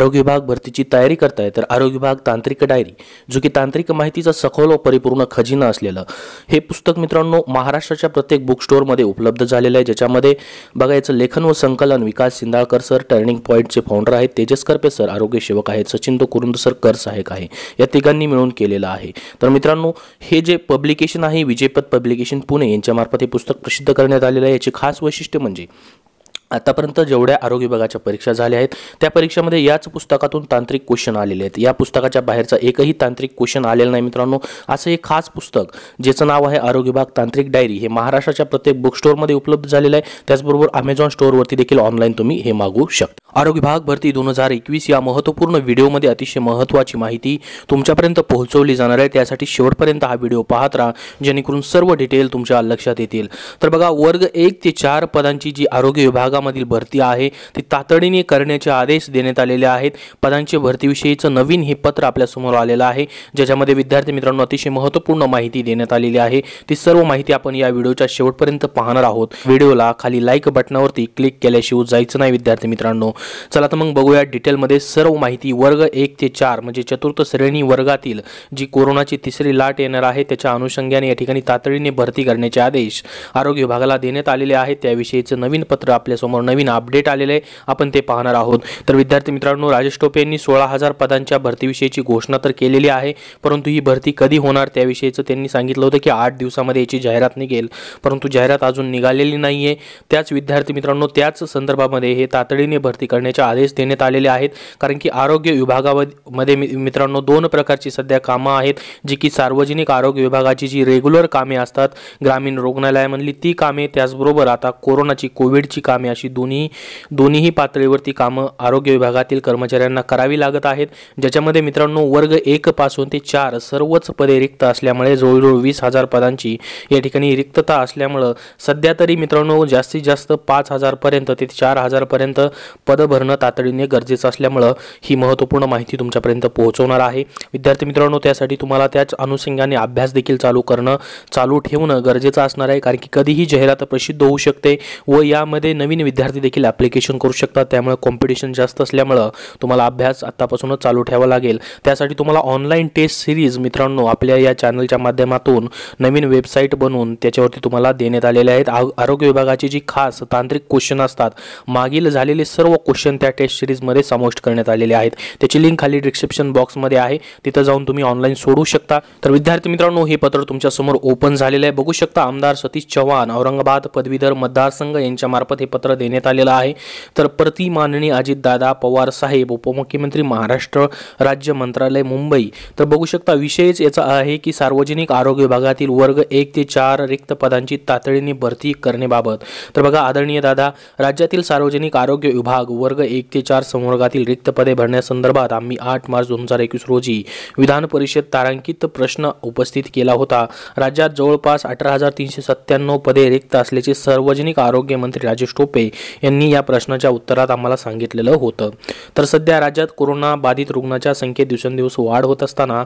आरोग्य विभाग भरतीची तयारी करताय तर आरोग्य विभाग तांत्रिक डायरी जो की तांत्रिक माहितीचा सखोल व परिपूर्ण खजिना असलेलं हे पुस्तक मित्रांनो महाराष्ट्राच्या प्रत्येक बुक स्टोअरमध्ये उपलब्ध झालेलं आहे ज्याच्यामध्ये बघायचं लेखन व संकलन विकास सिंदाळकर सर टर्निंग पॉईंटचे फाउंडर आहेत तेजस करपे सर आरोग्य सेवक आहेत सचिन तो कुरुंद सर कर सहायक आहे या तिघांनी मिळून केलेलं आहे तर मित्रांनो हे जे पब्लिकेशन आहे विजयपत पब्लिकेशन पुणे यांच्यामार्फत हे पुस्तक प्रसिद्ध करण्यात आलेलं आहे याचे खास वैशिष्ट्य म्हणजे आतापर्यंत जेवढ्या आरोग्य विभागाच्या परीक्षा झाल्या आहेत त्या परीक्षेमध्ये याच पुस्तकातून तांत्रिक क्वेश्चन आलेले आहेत या पुस्तकाच्या बाहेरचा एकही तांत्रिक क्वेश्चन आलेला नाही मित्रांनो असं एक खास पुस्तक ज्याचं नाव आहे आरोग्य विभाग तांत्रिक डायरी हे महाराष्ट्राच्या प्रत्येक बुक स्टोअरमध्ये उपलब्ध झालेलं आहे त्याचबरोबर अमेझॉन स्टोअरवरती देखील ऑनलाईन तुम्ही हे मागू शकता आरोग्य विभाग भरती दोन हजार एकवीस या महत्त्वपूर्ण व्हिडिओमध्ये अतिशय महत्त्वाची माहिती तुमच्यापर्यंत पोहोचवली जाणार आहे त्यासाठी शेवटपर्यंत हा व्हिडिओ पाहत राहा जेणेकरून सर्व डिटेल तुमच्या लक्षात येतील तर बघा वर्ग एक ते चार पदांची जी आरोग्य विभागामधील भरती आहे ती तातडीने करण्याचे आदेश देण्यात आलेले आहेत पदांच्या भरतीविषयीचं नवीन हे पत्र आपल्यासमोर आलेलं आहे ज्याच्यामध्ये विद्यार्थी मित्रांनो अतिशय महत्त्वपूर्ण माहिती देण्यात आलेली आहे ती सर्व माहिती आपण या व्हिडिओच्या शेवटपर्यंत पाहणार आहोत व्हिडिओला खाली लाईक बटनावरती क्लिक केल्याशिवाय जायचं नाही विद्यार्थी मित्रांनो चला तर मग बघूया डिटेलमध्ये सर्व माहिती वर्ग एक ते चार म्हणजे चतुर्थ श्रेणी वर्गातील जी कोरोनाची तिसरी लाट येणार आहे त्याच्या अनुषंगाने या ठिकाणी तातडीने भरती करण्याचे आदेश आरोग्य विभागाला देण्यात आलेले आहेत त्याविषयीचं नवीन पत्र आपल्यासमोर नवीन अपडेट आलेले आहे आपण ते पाहणार आहोत तर विद्यार्थी मित्रांनो राजेश टोपे यांनी सोळा हजार पदांच्या भरतीविषयीची घोषणा तर केलेली आहे परंतु ही भरती कधी होणार त्याविषयीचं त्यांनी सांगितलं होतं की आठ दिवसामध्ये याची जाहिरात निघेल परंतु जाहिरात अजून निघालेली नाही आहे त्याच विद्यार्थी मित्रांनो त्याच संदर्भामध्ये हे तातडीने भरती करण्याचे आदेश देण्यात आलेले आहेत कारण की आरोग्य विभागामध्ये मित्रांनो दोन प्रकारची सध्या कामं आहेत जी की सार्वजनिक आरोग्य विभागाची जी रेग्युलर कामे असतात ग्रामीण रुग्णालयामधली ती कामे त्याचबरोबर आता कोरोनाची कोविडची कामे अशी दोन्ही दोन्हीही पातळीवरती कामं आरोग्य विभागातील कर्मचाऱ्यांना करावी लागत आहेत ज्याच्यामध्ये मित्रांनो वर्ग एक पासून ते चार सर्वच पदे रिक्त असल्यामुळे जवळजवळ वीस हजार पदांची या ठिकाणी रिक्तता असल्यामुळं सध्या तरी मित्रांनो जास्तीत जास्त पाच हजारपर्यंत ते चार हजारपर्यंत पद भरणं तातडीने गरजेचं असल्यामुळं ही महत्त्वपूर्ण माहिती तुमच्यापर्यंत पोहोचवणार आहे विद्यार्थी मित्रांनो त्यासाठी तुम्हाला त्याच अनुषंगाने अभ्यास देखील चालू करणं चालू ठेवणं गरजेचं असणार आहे कारण की कधीही जाहिरात प्रसिद्ध होऊ शकते व यामध्ये नवीन विद्यार्थी देखील ॲप्लिकेशन करू शकतात त्यामुळे कॉम्पिटिशन जास्त असल्यामुळं तुम्हाला अभ्यास आत्तापासूनच चालू ठेवा लागेल त्यासाठी तुम्हाला ऑनलाईन टेस्ट सिरीज मित्रांनो आपल्या या चॅनलच्या माध्यमातून नवीन वेबसाईट बनवून त्याच्यावरती तुम्हाला देण्यात आलेले आहेत आरोग्य विभागाचे जी खास तांत्रिक क्वेश्चन असतात मागील झालेले सर्व क्वेश्चन त्या टेस्ट सिरीजमध्ये समाविष्ट करण्यात आलेले आहेत त्याची लिंक खाली डिस्क्रिप्शन बॉक्समध्ये आहे तिथं जाऊन तुम्ही ऑनलाईन सोडू शकता तर विद्यार्थी मित्रांनो हे पत्र तुमच्यासमोर ओपन झालेलं आहे बघू शकता आमदार सतीश चव्हाण औरंगाबाद पदवीधर मतदारसंघ यांच्यामार्फत हे पत्र देण्यात आलेलं आहे तर प्रति माननीय अजितदादा पवार साहेब उपमुख्यमंत्री महाराष्ट्र राज्य मंत्रालय मुंबई तर बघू शकता विषयच याचा आहे की सार्वजनिक आरोग्य विभागातील वर्ग एक ते चार रिक्त पदांची तातडीने भरती करण्याबाबत तर बघा आदरणीय दादा राज्यातील सार्वजनिक आरोग्य विभाग वर्ग एक ते चार संवर्गातील रिक्त पदे भरण्यासंदर्भात आम्ही आठ मार्च दोन हजार एकवीस रोजी विधान परिषद तारांकित प्रश्न उपस्थित केला होता राज्यात जवळपास अठरा हजार तीनशे सत्त्याण्णव पदे रिक्त असल्याचे सार्वजनिक आरोग्य मंत्री राजेश टोपे यांनी या प्रश्नाच्या उत्तरात आम्हाला सांगितलेलं होतं तर सध्या राज्यात कोरोना बाधित रुग्णाच्या संख्येत दिवसेंदिवस वाढ होत असताना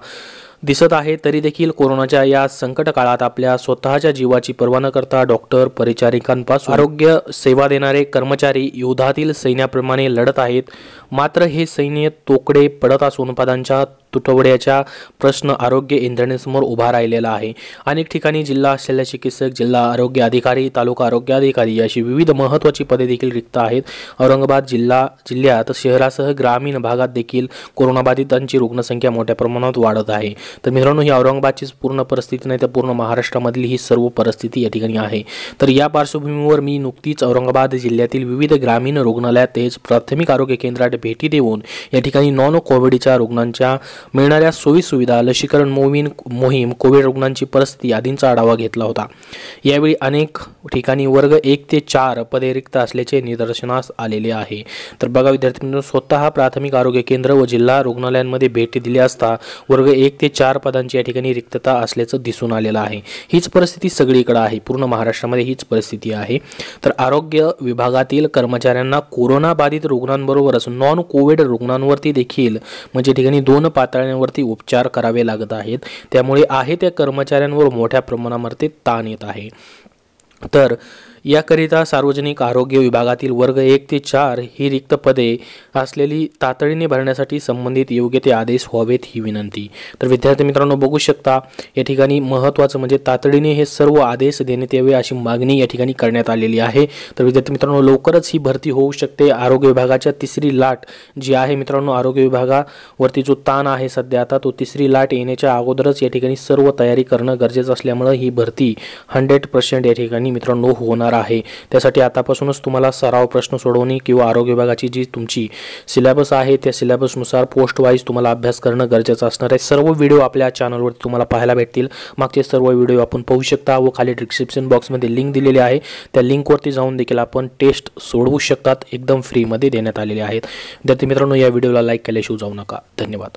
दिसत आहे तरी देखील कोरोनाच्या या संकट काळात आपल्या स्वतःच्या जीवाची पर्वा न करता डॉक्टर परिचारिकांपासून आरोग्य सेवा देणारे कर्मचारी युद्धातील सैन्याप्रमाणे लढत आहेत मात्र हे सैन्य तोकडे पडत असून पदांच्या तुटवड्याच्या प्रश्न आरोग्य यंत्रणेसमोर उभा राहिलेला आहे अनेक ठिकाणी जिल्हा शल्य चिकित्सक जिल्हा आरोग्य अधिकारी तालुका आरोग्य अधिकारी अशी विविध महत्त्वाची पदे देखील रिक्त आहेत औरंगाबाद जिल्हा जिल्ह्यात शहरासह ग्रामीण भागात देखील कोरोनाबाधितांची रुग्णसंख्या मोठ्या प्रमाणात वाढत आहे तर मित्रांनो ही औरंगाबादचीच पूर्ण परिस्थिती नाही तर पूर्ण महाराष्ट्रामधली ही सर्व परिस्थिती या ठिकाणी आहे तर या पार्श्वभूमीवर मी नुकतीच औरंगाबाद जिल्ह्यातील विविध ग्रामीण रुग्णालयात तेच प्राथमिक आरोग्य केंद्रात भेटी देऊन या ठिकाणी नॉन कोविडच्या रुग्णांच्या मिळणाऱ्या सोयीसुविधा लसीकरण मोहीम मोहीम कोविड रुग्णांची परिस्थिती आदींचा आढावा घेतला होता यावेळी अनेक ठिकाणी वर्ग एक ते चार पदे रिक्त असल्याचे निदर्शनास आलेले आहे तर बघा विद्यार्थ्यांनी स्वतः प्राथमिक आरोग्य केंद्र व जिल्हा रुग्णालयांमध्ये भेट दिली असता वर्ग एक ते चार पदांची या ठिकाणी रिक्तता असल्याचं दिसून आलेलं आहे हीच परिस्थिती सगळीकडे आहे पूर्ण महाराष्ट्रामध्ये हीच परिस्थिती आहे तर आरोग्य विभागातील कर्मचाऱ्यांना कोरोना बाधित रुग्णांबरोबरच नॉन कोविड रुग्णांवरती देखील म्हणजे ठिकाणी दोन पात वरती उपचार करावे लागत आहेत त्यामुळे आहे त्या कर्मचाऱ्यांवर मोठ्या प्रमाणावरती ताण येत आहे तर याकरिता सार्वजनिक आरोग्य विभागातील वर्ग एक ते चार ही रिक्त पदे असलेली तातडीने भरण्यासाठी संबंधित योग्य ते आदेश व्हावेत ही विनंती तर विद्यार्थी मित्रांनो बघू शकता या ठिकाणी महत्त्वाचं म्हणजे तातडीने हे सर्व आदेश देण्यात यावे अशी मागणी या ठिकाणी करण्यात आलेली आहे तर विद्यार्थी मित्रांनो लवकरच ही भरती होऊ शकते आरोग्य विभागाच्या तिसरी लाट जी आहे मित्रांनो आरोग्य विभागावरती जो ताण आहे सध्या आता तो तिसरी लाट येण्याच्या अगोदरच या ठिकाणी सर्व तयारी करणं गरजेचं असल्यामुळे ही भरती हंड्रेड पर्सेंट या ठिकाणी मित्रांनो होणार आहे त्यासाठी आतापासूनच तुम्हाला सराव प्रश्न सोडवणे किंवा आरोग्य विभागाची जी तुमची सिलेबस आहे त्या सिलेबसनुसार पोस्ट वाईज तुम्हाला अभ्यास करणं गरजेचं असणार आहे सर्व व्हिडिओ आपल्या चॅनलवरती तुम्हाला पाहायला भेटतील मागचे सर्व व्हिडिओ आपण पाहू शकता व खाली डिस्क्रिप्शन बॉक्समध्ये लिंक दिलेली आहे त्या लिंकवरती जाऊन देखील आपण टेस्ट सोडवू शकतात एकदम फ्रीमध्ये देण्यात आलेले आहेत विद्यार्थी मित्रांनो या व्हिडिओला लाईक केल्याशिवाय जाऊ नका धन्यवाद